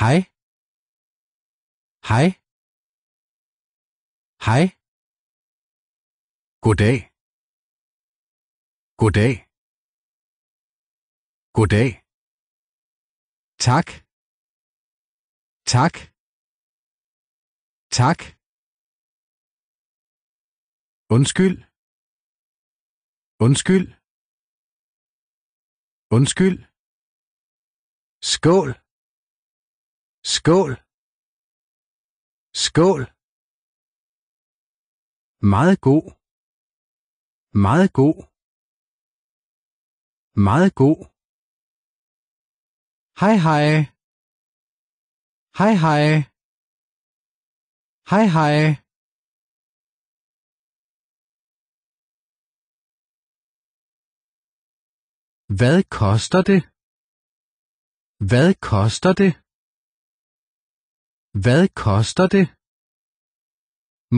Hej. Hej. Hej. Goddag. Goddag. Goddag. Tak. Tak. Tak. Undskyld. Undskyld. Undskyld. Skål. Skål! Skål! Meget god. Meget god. Meget god. Hej hej. Hej hej. Hej hej. Hvad koster det? Hvad koster det? Hvad koster det?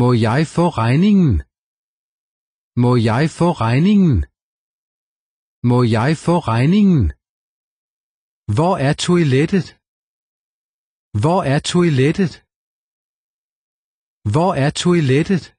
Må jeg få regningen? Må jeg få regningen? Må jeg få regningen? Hvor er toilettet? Hvor er toilettet? Hvor er toilettet?